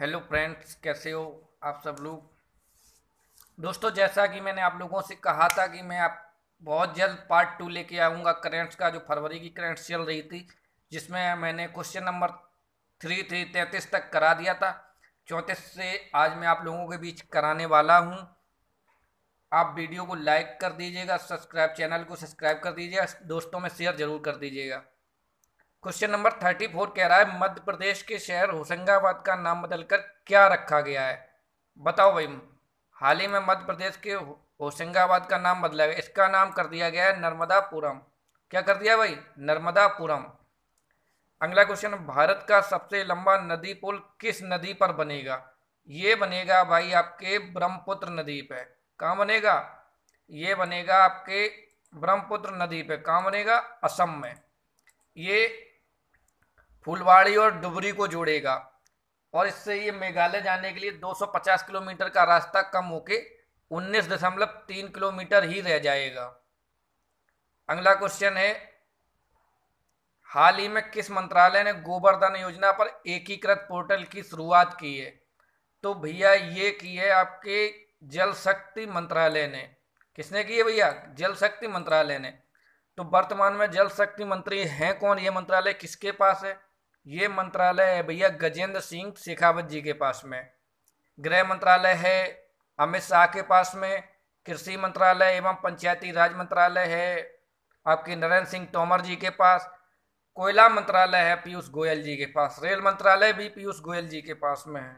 hello friends कैसे हो आप सब लोग दोस्तों जैसा कि मैंने आप लोगों से कहा था कि मैं आप बहुत जल्द पार्ट टू लेके आऊँगा करेंट्स का जो फरवरी की करेंट्स चल रही थी जिसमें मैंने क्वेश्चन नंबर थ्री थ्री तैंतीस तक करा दिया था चौंतीस से आज मैं आप लोगों के बीच कराने वाला हूँ आप वीडियो को लाइक कर दीजिएगा सब्सक्राइब चैनल को सब्सक्राइब कर दीजिएगा दोस्तों में शेयर ज़रूर कर दीजिएगा क्वेश्चन नंबर थर्टी फोर कह रहा है मध्य प्रदेश के शहर होशंगाबाद का नाम बदलकर क्या रखा गया है बताओ भाई हाल ही में मध्य प्रदेश के होशंगाबाद का नाम बदला गया इसका नाम कर दिया गया है नर्मदापुरम क्या कर दिया भाई नर्मदापुरम अगला क्वेश्चन भारत का सबसे लंबा नदी पुल किस नदी पर बनेगा ये बनेगा भाई आपके ब्रह्मपुत्र नदी पे कहाँ बनेगा ये बनेगा आपके ब्रह्मपुत्र नदी पे कहाँ बनेगा असम में ये फुलवाड़ी और डुबरी को जोड़ेगा और इससे ये मेघालय जाने के लिए 250 किलोमीटर का रास्ता कम होके 19.3 किलोमीटर ही रह जाएगा अगला क्वेश्चन है हाल ही में किस मंत्रालय ने गोबरधन योजना पर एकीकृत पोर्टल की शुरुआत की है तो भैया ये की है आपके जल शक्ति मंत्रालय ने किसने की है भैया जल शक्ति मंत्रालय ने तो वर्तमान में जल शक्ति मंत्री हैं कौन ये मंत्रालय किसके पास है ये मंत्रालय है भैया गजेंद्र सिंह शेखावत जी के पास में गृह मंत्रालय है अमित शाह के पास में कृषि मंत्रालय एवं पंचायती राज मंत्रालय है आपके नरेंद्र सिंह तोमर जी के पास कोयला मंत्रालय है पीयूष गोयल जी के पास रेल मंत्रालय भी पीयूष गोयल जी के पास में है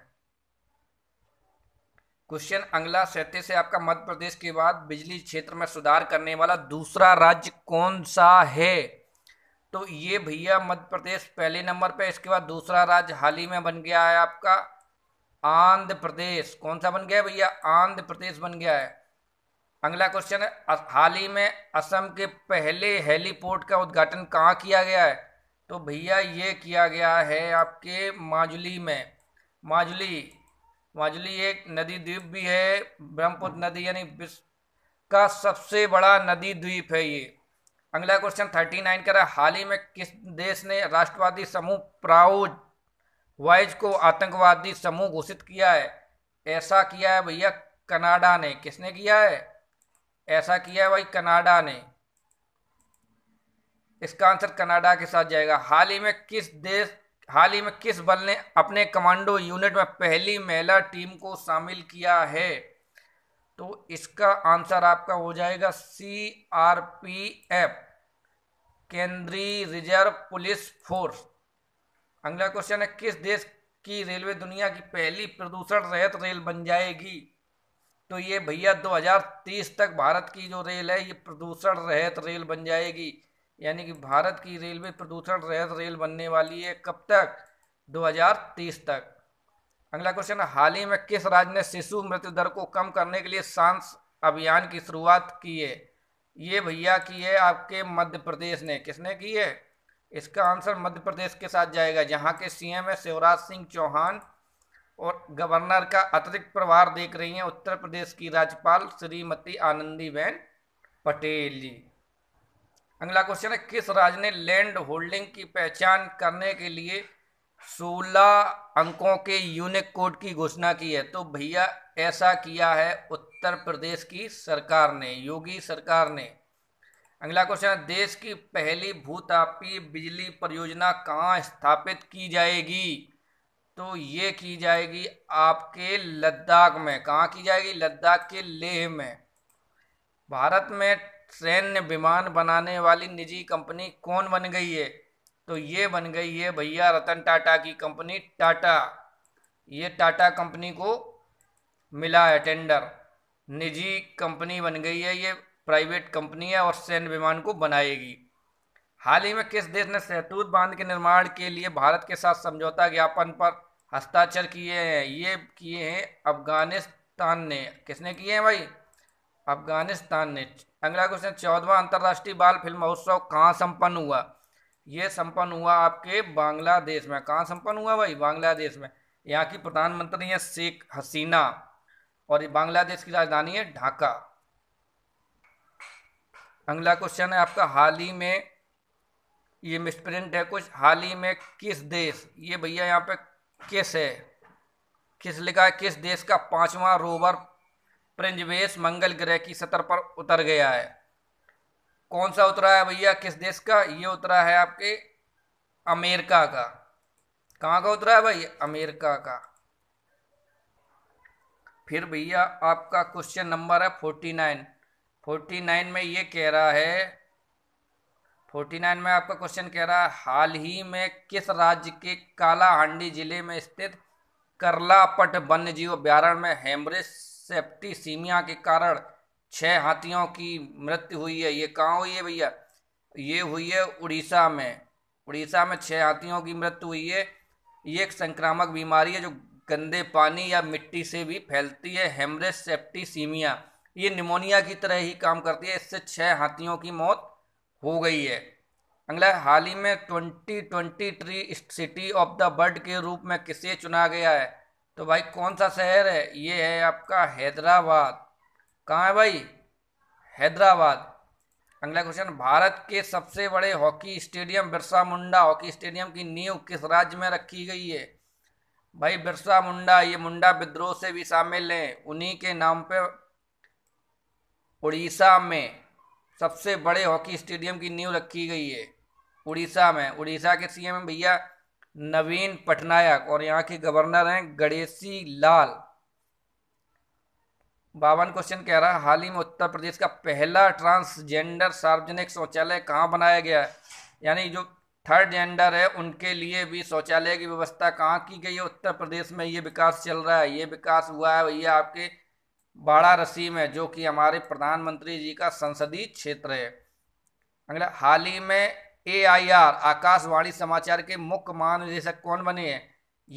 क्वेश्चन अगला सैते से आपका मध्य प्रदेश के बाद बिजली क्षेत्र में सुधार करने वाला दूसरा राज्य कौन सा है तो ये भैया मध्य प्रदेश पहले नंबर पे इसके बाद दूसरा राज्य हाल ही में बन गया है आपका आंध्र प्रदेश कौन सा बन गया भैया आंध्र प्रदेश बन गया है अगला क्वेश्चन है हाल ही में असम के पहले हेलीपोर्ट का उद्घाटन कहाँ किया गया है तो भैया ये किया गया है आपके माजुली में माजुली माजुली एक नदी द्वीप भी है ब्रह्मपुत्र नदी यानी विश्व का सबसे बड़ा नदी द्वीप है ये अगला क्वेश्चन थर्टी नाइन करा हाल ही में किस देश ने राष्ट्रवादी समूह प्राउज वाइज को आतंकवादी समूह घोषित किया है ऐसा किया है भैया कनाडा ने किसने किया है ऐसा किया है भाई कनाडा ने इसका आंसर कनाडा के साथ जाएगा हाल ही में किस देश हाल ही में किस बल ने अपने कमांडो यूनिट में पहली महिला टीम को शामिल किया है तो इसका आंसर आपका हो जाएगा सी आर पी एफ केंद्रीय रिजर्व पुलिस फोर्स अगला क्वेश्चन है किस देश की रेलवे दुनिया की पहली प्रदूषण रहित रेल बन जाएगी तो ये भैया 2030 तक भारत की जो रेल है ये प्रदूषण रहित रेल बन जाएगी यानी कि भारत की रेलवे प्रदूषण रहित रेल बनने वाली है कब तक 2030 तक अगला क्वेश्चन हाल ही में किस राज्य ने शिशु मृत्यु दर को कम करने के लिए सांस अभियान की शुरुआत की है ये भैया की है आपके मध्य प्रदेश ने किसने की है इसका आंसर मध्य प्रदेश के साथ जाएगा जहाँ के सीएम है शिवराज सिंह चौहान और गवर्नर का अतिरिक्त प्रभार देख रही हैं उत्तर प्रदेश की राज्यपाल श्रीमती आनंदीबेन पटेल जी अगला क्वेश्चन है किस राज्य ने लैंड होल्डिंग की पहचान करने के लिए 16 अंकों के यूनिक कोड की घोषणा की है तो भैया ऐसा किया है उत्तर प्रदेश की सरकार ने योगी सरकार ने अगला क्वेश्चन है देश की पहली भूतापी बिजली परियोजना कहाँ स्थापित की जाएगी तो ये की जाएगी आपके लद्दाख में कहाँ की जाएगी लद्दाख के लेह में भारत में सैन्य विमान बनाने वाली निजी कंपनी कौन बन गई है तो ये बन गई है भैया रतन टाटा की कंपनी टाटा ये टाटा कंपनी को मिला है टेंडर निजी कंपनी बन गई है ये प्राइवेट कंपनी है और सैन्य विमान को बनाएगी हाल ही में किस देश ने सहतूत बांध के निर्माण के लिए भारत के साथ समझौता ज्ञापन पर हस्ताक्षर किए हैं ये किए हैं अफगानिस्तान ने किसने किए हैं भाई अफगानिस्तान ने अगला क्वेश्चन चौदवा अंतर्राष्ट्रीय बाल फिल्म महोत्सव कहाँ संपन्न हुआ ये संपन्न हुआ आपके बांग्लादेश में कहाँ संपन्न हुआ भाई बांग्लादेश में यहाँ की प्रधानमंत्री हैं शेख हसीना और ये बांग्लादेश की राजधानी है ढाका अगला क्वेश्चन है आपका हाल ही में ये मिसप्रिंट है कुछ हाल ही में किस देश ये भैया यहाँ पे किस है किस लिखा है किस देश का पांचवा रोवर प्रिंजवेश मंगल ग्रह की सतह पर उतर गया है कौन सा उतरा है भैया किस देश का ये उतरा है आपके अमेरिका का कहाँ का उतरा है भाई अमेरिका का फिर भैया आपका क्वेश्चन नंबर है फोर्टी नाइन फोर्टी नाइन में ये कह रहा है फोर्टी नाइन में आपका क्वेश्चन कह रहा है हाल ही में किस राज्य के कालाहांडी जिले में स्थित करलापट वन्य जीव अभ्यारण्य में हेमरेज सेप्टीसीमिया के कारण छः हाथियों की मृत्यु हुई है ये कहाँ हुई है भैया ये हुई है उड़ीसा में उड़ीसा में छह हाथियों की मृत्यु हुई है ये एक संक्रामक बीमारी है जो गंदे पानी या मिट्टी से भी फैलती है हेमरेज सेप्टिसीमिया ये निमोनिया की तरह ही काम करती है इससे छः हाथियों की मौत हो गई है अगला हाल ही में twenty twenty tree city of the world के रूप में किसे चुना गया है तो भाई कौन सा शहर है ये है आपका हैदराबाद कहाँ है भाई हैदराबाद अगला क्वेश्चन भारत के सबसे बड़े hockey stadium Birsa Munda hockey stadium की नींव किस राज्य में रखी गई है भाई बिरसा मुंडा ये मुंडा विद्रोह से भी शामिल हैं उन्हीं के नाम पे उड़ीसा में सबसे बड़े हॉकी स्टेडियम की नींव रखी गई है उड़ीसा में उड़ीसा के सीएम एम भैया नवीन पटनायक और यहाँ के गवर्नर हैं गणेशी लाल बावन क्वेश्चन कह रहा है हाल ही में उत्तर प्रदेश का पहला ट्रांसजेंडर सार्वजनिक शौचालय कहाँ बनाया गया है यानी जो थर्ड जेंडर है उनके लिए भी शौचालय की व्यवस्था कहाँ की गई है उत्तर प्रदेश में ये विकास चल रहा है ये विकास हुआ है भैया आपके बाड़ा रसीम है जो कि हमारे प्रधानमंत्री जी का संसदीय क्षेत्र है अगला हाल ही में ए आई आर आकाशवाणी समाचार के मुख्य महानिदेशक कौन बने हैं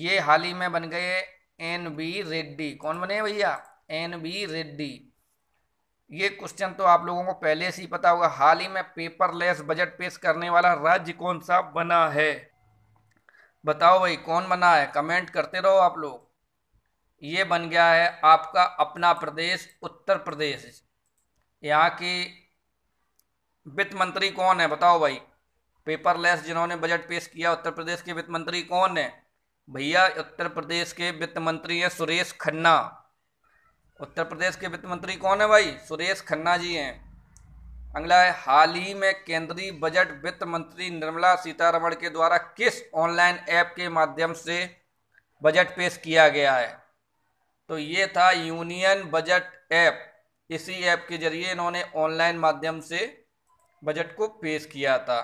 ये हाल ही में बन गए एन बी रेड्डी कौन बने भैया एन बी रेड्डी ये क्वेश्चन तो आप लोगों को पहले से ही पता होगा हाल ही में पेपरलेस बजट पेश करने वाला राज्य कौन सा बना है बताओ भाई कौन बना है कमेंट करते रहो आप लोग ये बन गया है आपका अपना प्रदेश उत्तर प्रदेश यहाँ की वित्त मंत्री कौन है बताओ भाई पेपरलेस जिन्होंने बजट पेश किया उत्तर प्रदेश के वित्त मंत्री कौन है भैया उत्तर प्रदेश के वित्त मंत्री हैं सुरेश खन्ना उत्तर प्रदेश के वित्त मंत्री कौन है भाई सुरेश खन्ना जी हैं अगला है हाल ही में केंद्रीय बजट वित्त मंत्री निर्मला सीतारमण के द्वारा किस ऑनलाइन ऐप के माध्यम से बजट पेश किया गया है तो ये था यूनियन बजट ऐप इसी ऐप के जरिए इन्होंने ऑनलाइन माध्यम से बजट को पेश किया था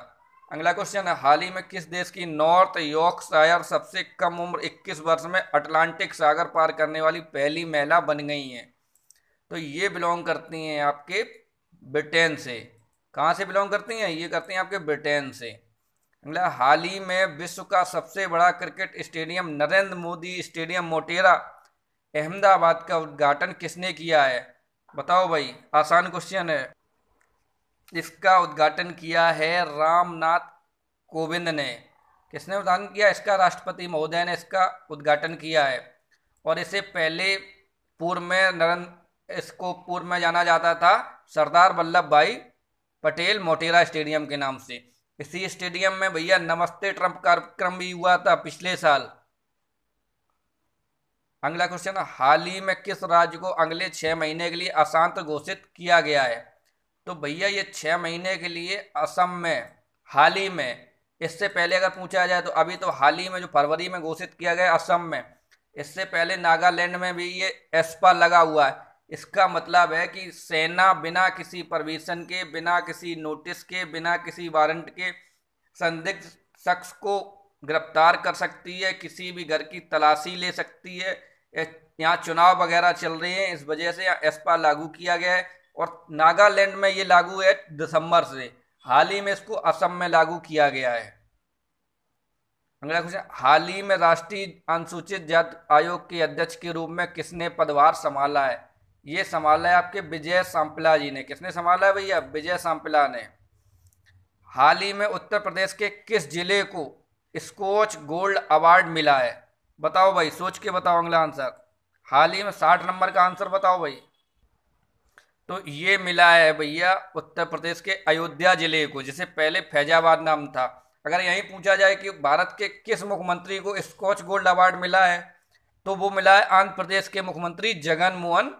अगला क्वेश्चन है हाल ही में किस देश की नॉर्थ यॉर्कशायर सबसे कम उम्र 21 वर्ष में अटलांटिक सागर पार करने वाली पहली महिला बन गई हैं तो ये बिलोंग करती हैं आपके ब्रिटेन से कहाँ से बिलोंग करती हैं ये करती हैं आपके ब्रिटेन से अगला हाल ही में विश्व का सबसे बड़ा cricket stadium Narendra Modi stadium Motera Ahmedabad का उद्घाटन किसने किया है बताओ भाई आसान क्वेश्चन है इसका उद्घाटन किया है रामनाथ कोविंद ने किसने उद्घाटन किया इसका राष्ट्रपति महोदय ने इसका उद्घाटन किया है और इसे पहले पूर्व में नरन इसको पूर्व में जाना जाता था सरदार वल्लभ भाई पटेल मोटेरा स्टेडियम के नाम से इसी स्टेडियम में भैया नमस्ते ट्रंप कार्यक्रम भी हुआ था पिछले साल अगला क्वेश्चन हाल ही में किस राज्य को अगले छह महीने के लिए अशांत घोषित किया गया है तो भैया ये छः महीने के लिए असम में हाल ही में इससे पहले अगर पूछा जाए तो अभी तो हाल ही में जो फरवरी में घोषित किया गया असम में इससे पहले नागालैंड में भी ये एस्पा लगा हुआ है इसका मतलब है कि सेना बिना किसी परमिशन के बिना किसी नोटिस के बिना किसी वारंट के संदिग्ध शख्स को गिरफ्तार कर सकती है किसी भी घर की तलाशी ले सकती है यहाँ चुनाव वगैरह चल रहे हैं इस वजह से यहाँ एस्पा लागू किया गया है और नागालैंड में ये लागू है दिसंबर से हाल ही में इसको असम में लागू किया गया है अगला क्वेश्चन हाल ही में राष्ट्रीय अनुसूचित जाति आयोग के अध्यक्ष के रूप में किसने पदभार संभाला है ये संभाला है आपके विजय सांपला जी ने किसने संभाला है भैया विजय सांपला ने हाल ही में उत्तर प्रदेश के किस जिले को स्कोच गोल्ड अवार्ड मिला है बताओ भाई सोच के बताओ अगला आंसर हाल ही में साठ नंबर का आंसर बताओ भाई तो ये मिला है भैया उत्तर प्रदेश के अयोध्या जिले को जिसे पहले फैजाबाद नाम था अगर यहीं पूछा जाए कि भारत के किस मुख्यमंत्री को स्कॉच गोल्ड अवार्ड मिला है तो वो मिला है आंध्र प्रदेश के मुख्यमंत्री जगन मोहन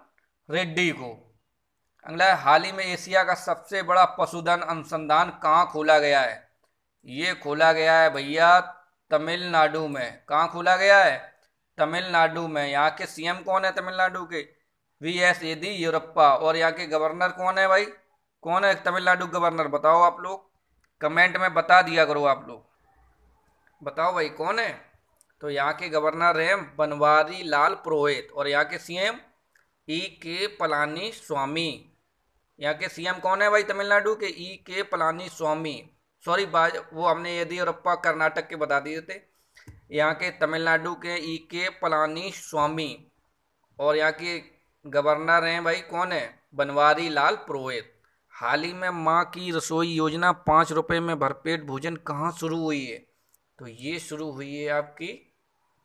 रेड्डी को अगला हाल ही में एशिया का सबसे बड़ा पशुधन अनुसंधान कहाँ खोला गया है ये खोला गया है भैया तमिलनाडु में कहाँ खोला गया है तमिलनाडु में यहाँ के सीएम कौन है तमिलनाडु के वी एस एदी यूरप्पा और यहाँ के गवर्नर कौन है भाई कौन है तमिलनाडु गवर्नर बताओ आप लोग कमेंट में बता दिया करो आप लोग बताओ भाई कौन है तो यहाँ के गवर्नर हैं बनवारी लाल पुरोहित और यहाँ के सीएम ई के पलानी स्वामी यहाँ के सीएम कौन है भाई तमिलनाडु के ई e के पलानी स्वामी सॉरी वो हमने यदि कर्नाटक के बता दिए थे यहाँ के तमिलनाडु के ई e के पलानी स्वामी और यहाँ के गवर्नर हैं भाई कौन है बनवारी लाल पुरोहित हाल ही में माँ की रसोई योजना पाँच रुपये में भरपेट भोजन कहाँ शुरू हुई है तो ये शुरू हुई है आपकी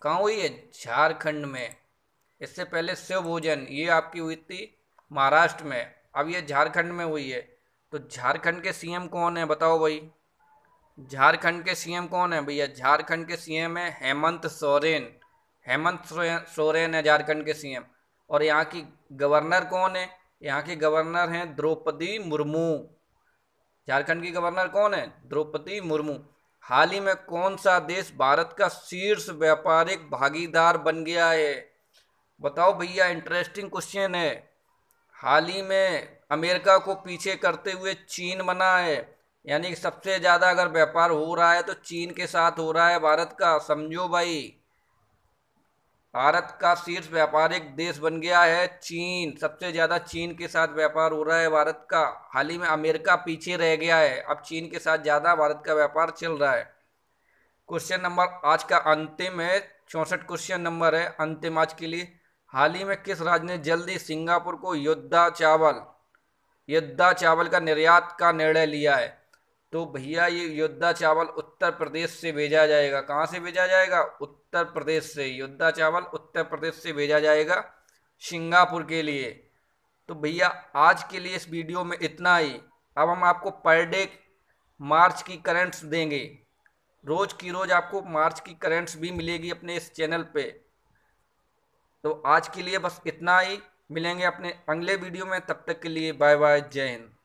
कहाँ हुई है झारखंड में इससे पहले शिव भोजन ये आपकी हुई थी महाराष्ट्र में अब ये झारखंड में हुई है तो झारखंड के सीएम कौन है बताओ भाई झारखंड के सीएम कौन है भैया झारखंड के सीएम है हेमंत सोरेन हेमंत सोरेन है झारखंड के सीएम और यहाँ की गवर्नर कौन है यहाँ के गवर्नर हैं द्रौपदी मुर्मू झारखंड की गवर्नर कौन है द्रौपदी मुर्मू हाल ही में कौन सा देश भारत का शीर्ष व्यापारिक भागीदार बन गया है बताओ भैया इंटरेस्टिंग क्वेश्चन है हाल ही में अमेरिका को पीछे करते हुए चीन बना है यानी सबसे ज़्यादा अगर व्यापार हो रहा है तो चीन के साथ हो रहा है भारत का समझो भाई भारत का शीर्ष व्यापारिक देश बन गया है चीन सबसे ज़्यादा चीन के साथ व्यापार हो रहा है भारत का हाल ही में अमेरिका पीछे रह गया है अब चीन के साथ ज़्यादा भारत का व्यापार चल रहा है क्वेश्चन नंबर आज का अंतिम है चौसठ क्वेश्चन नंबर है अंतिम आज के लिए हाल ही में किस राज्य ने जल्दी सिंगापुर को योद्धा चावल युद्धा चावल का निर्यात का निर्णय लिया है तो भैया ये योद्धा चावल उत्तर प्रदेश से भेजा जाएगा कहाँ से भेजा जाएगा उत्तर प्रदेश से योद्धा चावल उत्तर प्रदेश से भेजा जाएगा सिंगापुर के लिए तो भैया आज के लिए इस वीडियो में इतना ही अब हम आपको पर डे मार्च की करेंट्स देंगे रोज़ की रोज़ आपको मार्च की करेंट्स भी मिलेगी अपने इस चैनल पे तो आज के लिए बस इतना ही मिलेंगे अपने अगले वीडियो में तब तक के लिए बाय बाय जय हिंद